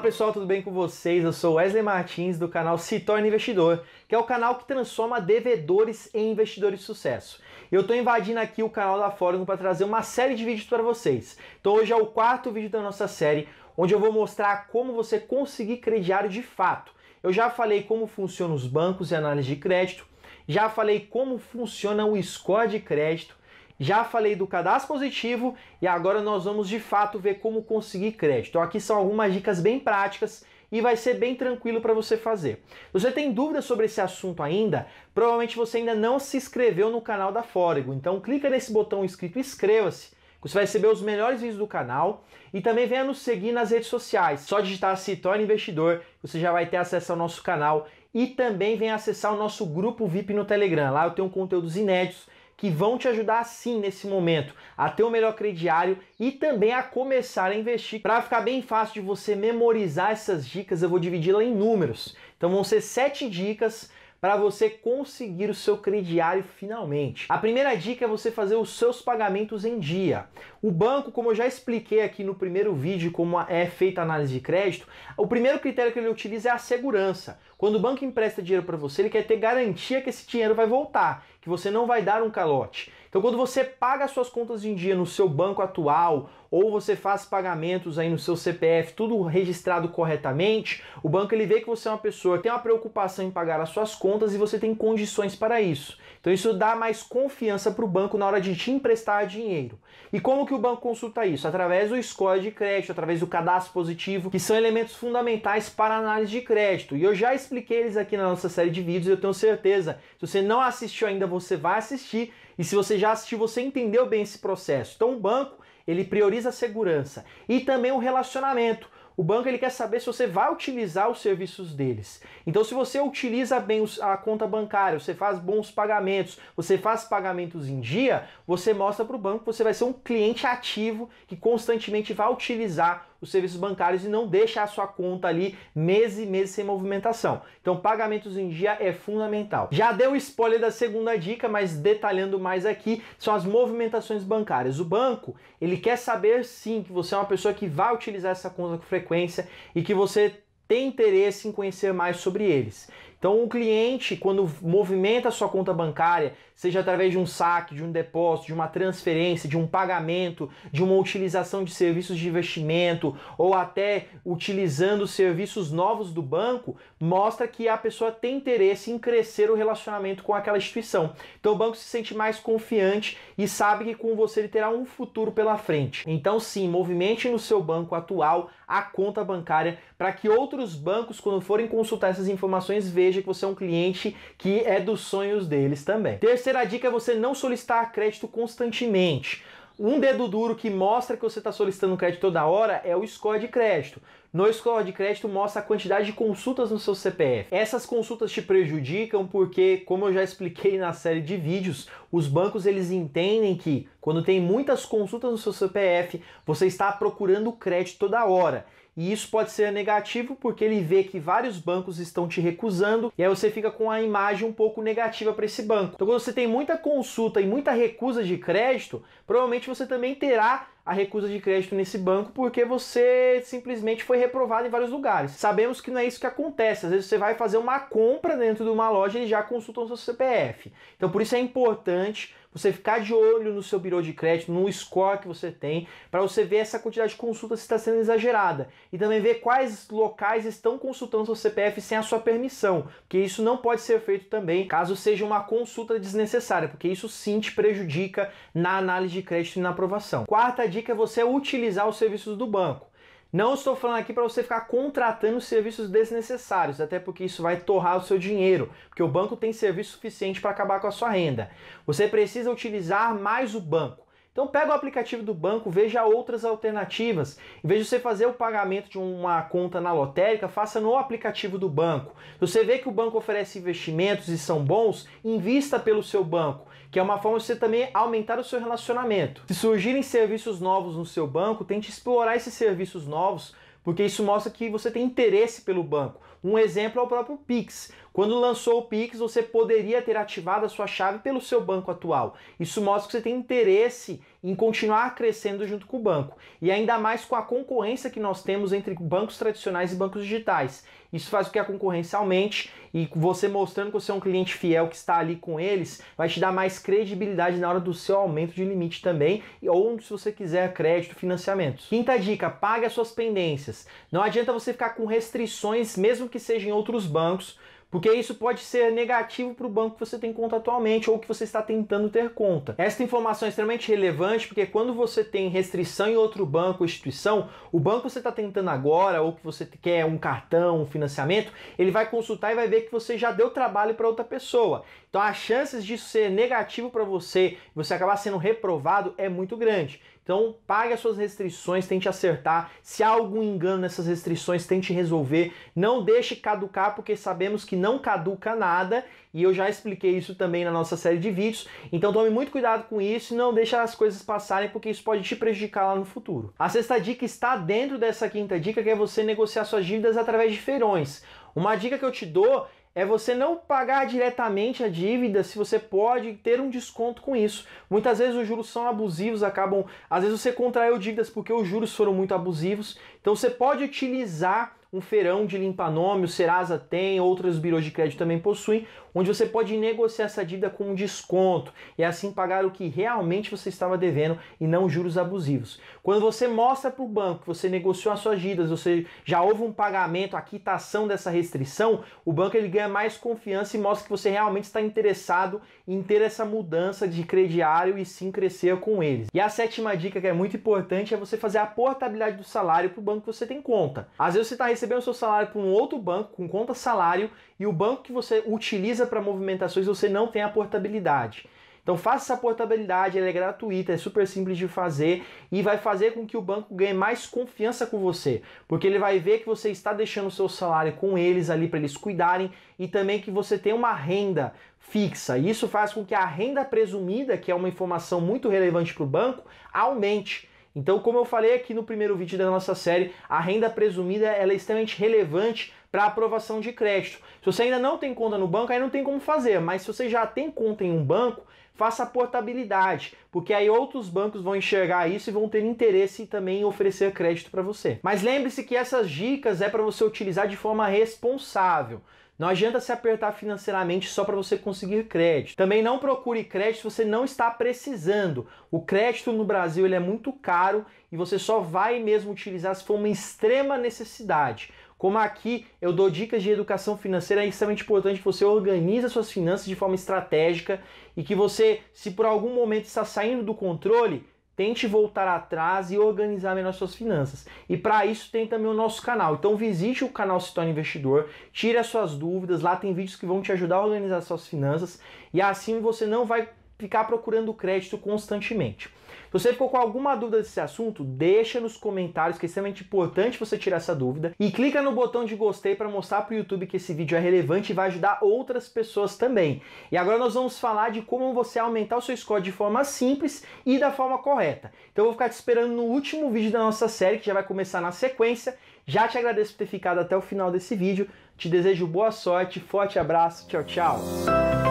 pessoal, tudo bem com vocês? Eu sou Wesley Martins do canal Se Torna Investidor, que é o canal que transforma devedores em investidores de sucesso. Eu estou invadindo aqui o canal da Fórum para trazer uma série de vídeos para vocês. Então hoje é o quarto vídeo da nossa série, onde eu vou mostrar como você conseguir crediário de fato. Eu já falei como funcionam os bancos e análise de crédito, já falei como funciona o score de crédito, já falei do cadastro positivo e agora nós vamos de fato ver como conseguir crédito. Então, aqui são algumas dicas bem práticas e vai ser bem tranquilo para você fazer. Se você tem dúvidas sobre esse assunto ainda? Provavelmente você ainda não se inscreveu no canal da Fórego, então clica nesse botão escrito inscreva-se. Você vai receber os melhores vídeos do canal e também venha nos seguir nas redes sociais. Só digitar se torne investidor, você já vai ter acesso ao nosso canal e também venha acessar o nosso grupo VIP no Telegram. Lá eu tenho conteúdos inéditos que vão te ajudar sim nesse momento a ter o melhor crediário e também a começar a investir. Para ficar bem fácil de você memorizar essas dicas, eu vou dividi-la em números. Então vão ser sete dicas para você conseguir o seu crediário finalmente. A primeira dica é você fazer os seus pagamentos em dia. O banco, como eu já expliquei aqui no primeiro vídeo como é feita a análise de crédito, o primeiro critério que ele utiliza é a segurança. Quando o banco empresta dinheiro para você, ele quer ter garantia que esse dinheiro vai voltar que você não vai dar um calote. Então, quando você paga suas contas em dia no seu banco atual, ou você faz pagamentos aí no seu CPF, tudo registrado corretamente, o banco ele vê que você é uma pessoa que tem uma preocupação em pagar as suas contas e você tem condições para isso. Então, isso dá mais confiança para o banco na hora de te emprestar dinheiro. E como que o banco consulta isso? Através do score de crédito, através do cadastro positivo, que são elementos fundamentais para análise de crédito. E eu já expliquei eles aqui na nossa série de vídeos e eu tenho certeza, se você não assistiu ainda, você vai assistir e se você já assistiu, você entendeu bem esse processo. Então o banco, ele prioriza a segurança e também o relacionamento. O banco ele quer saber se você vai utilizar os serviços deles. Então, se você utiliza bem a conta bancária, você faz bons pagamentos, você faz pagamentos em dia, você mostra para o banco que você vai ser um cliente ativo que constantemente vai utilizar os serviços bancários e não deixa a sua conta ali meses e meses sem movimentação. Então, pagamentos em dia é fundamental. Já deu spoiler da segunda dica, mas detalhando mais aqui, são as movimentações bancárias. O banco, ele quer saber sim que você é uma pessoa que vai utilizar essa conta com frequência e que você tem interesse em conhecer mais sobre eles. Então, o cliente, quando movimenta a sua conta bancária, seja através de um saque, de um depósito, de uma transferência, de um pagamento, de uma utilização de serviços de investimento ou até utilizando serviços novos do banco, mostra que a pessoa tem interesse em crescer o relacionamento com aquela instituição. Então, o banco se sente mais confiante e sabe que com você ele terá um futuro pela frente. Então, sim, movimente no seu banco atual a conta bancária para que outros bancos, quando forem consultar essas informações, vejam seja que você é um cliente que é dos sonhos deles também. Terceira dica é você não solicitar crédito constantemente. Um dedo duro que mostra que você está solicitando crédito toda hora é o score de crédito. No score de crédito mostra a quantidade de consultas no seu CPF. Essas consultas te prejudicam porque, como eu já expliquei na série de vídeos, os bancos eles entendem que quando tem muitas consultas no seu CPF, você está procurando crédito toda hora. E isso pode ser negativo porque ele vê que vários bancos estão te recusando e aí você fica com a imagem um pouco negativa para esse banco. Então, quando você tem muita consulta e muita recusa de crédito, provavelmente você também terá a recusa de crédito nesse banco porque você simplesmente foi reprovado em vários lugares. Sabemos que não é isso que acontece. Às vezes você vai fazer uma compra dentro de uma loja e já consultam seu CPF. Então por isso é importante você ficar de olho no seu birô de crédito, no score que você tem, para você ver essa quantidade de consultas se está sendo exagerada. E também ver quais locais estão consultando seu CPF sem a sua permissão, porque isso não pode ser feito também caso seja uma consulta desnecessária, porque isso sim te prejudica na análise de crédito e na aprovação. Quarta dica é você utilizar os serviços do banco. Não estou falando aqui para você ficar contratando serviços desnecessários, até porque isso vai torrar o seu dinheiro, porque o banco tem serviço suficiente para acabar com a sua renda. Você precisa utilizar mais o banco. Então pega o aplicativo do banco, veja outras alternativas. Em vez de você fazer o pagamento de uma conta na lotérica, faça no aplicativo do banco. Se você vê que o banco oferece investimentos e são bons, invista pelo seu banco que é uma forma de você também aumentar o seu relacionamento. Se surgirem serviços novos no seu banco, tente explorar esses serviços novos, porque isso mostra que você tem interesse pelo banco. Um exemplo é o próprio Pix. Quando lançou o Pix, você poderia ter ativado a sua chave pelo seu banco atual. Isso mostra que você tem interesse em continuar crescendo junto com o banco. E ainda mais com a concorrência que nós temos entre bancos tradicionais e bancos digitais. Isso faz com que a concorrência aumente e você mostrando que você é um cliente fiel que está ali com eles, vai te dar mais credibilidade na hora do seu aumento de limite também, ou se você quiser crédito, financiamento. Quinta dica, pague as suas pendências. Não adianta você ficar com restrições, mesmo que seja em outros bancos, porque isso pode ser negativo para o banco que você tem conta atualmente ou que você está tentando ter conta. Esta informação é extremamente relevante porque quando você tem restrição em outro banco ou instituição, o banco que você está tentando agora ou que você quer um cartão, um financiamento, ele vai consultar e vai ver que você já deu trabalho para outra pessoa. Então as chances disso ser negativo para você, você acabar sendo reprovado é muito grande. Então, pague as suas restrições, tente acertar. Se há algum engano nessas restrições, tente resolver. Não deixe caducar, porque sabemos que não caduca nada. E eu já expliquei isso também na nossa série de vídeos. Então, tome muito cuidado com isso e não deixe as coisas passarem, porque isso pode te prejudicar lá no futuro. A sexta dica está dentro dessa quinta dica, que é você negociar suas dívidas através de feirões. Uma dica que eu te dou é você não pagar diretamente a dívida se você pode ter um desconto com isso. Muitas vezes os juros são abusivos, acabam. Às vezes você contraiu dívidas porque os juros foram muito abusivos. Então você pode utilizar um feirão de limpanome, o Serasa tem, outras birôs de crédito também possuem, onde você pode negociar essa dívida com um desconto e assim pagar o que realmente você estava devendo e não juros abusivos. Quando você mostra para o banco que você negociou as suas dívidas, você já houve um pagamento, a quitação dessa restrição, o banco ele ganha mais confiança e mostra que você realmente está interessado em ter essa mudança de crediário e sim crescer com eles. E a sétima dica que é muito importante é você fazer a portabilidade do salário para o banco que você tem conta. Às vezes você está o seu salário para um outro banco, com conta salário, e o banco que você utiliza para movimentações você não tem a portabilidade. Então faça essa portabilidade, ela é gratuita, é super simples de fazer e vai fazer com que o banco ganhe mais confiança com você, porque ele vai ver que você está deixando o seu salário com eles ali para eles cuidarem e também que você tem uma renda fixa. isso faz com que a renda presumida, que é uma informação muito relevante para o banco, aumente. Então, como eu falei aqui no primeiro vídeo da nossa série, a renda presumida ela é extremamente relevante para aprovação de crédito. Se você ainda não tem conta no banco, aí não tem como fazer, mas se você já tem conta em um banco, faça a portabilidade, porque aí outros bancos vão enxergar isso e vão ter interesse também em oferecer crédito para você. Mas lembre-se que essas dicas é para você utilizar de forma responsável. Não adianta se apertar financeiramente só para você conseguir crédito. Também não procure crédito se você não está precisando. O crédito no Brasil ele é muito caro e você só vai mesmo utilizar se for uma extrema necessidade. Como aqui eu dou dicas de educação financeira, é extremamente importante que você organize suas finanças de forma estratégica e que você, se por algum momento está saindo do controle, tente voltar atrás e organizar melhor suas finanças. E para isso tem também o nosso canal. Então visite o canal Se Torne Investidor, tire as suas dúvidas, lá tem vídeos que vão te ajudar a organizar suas finanças e assim você não vai ficar procurando crédito constantemente. Se você ficou com alguma dúvida desse assunto, deixa nos comentários, que é extremamente importante você tirar essa dúvida. E clica no botão de gostei para mostrar para o YouTube que esse vídeo é relevante e vai ajudar outras pessoas também. E agora nós vamos falar de como você aumentar o seu score de forma simples e da forma correta. Então eu vou ficar te esperando no último vídeo da nossa série, que já vai começar na sequência. Já te agradeço por ter ficado até o final desse vídeo. Te desejo boa sorte, forte abraço, tchau, tchau.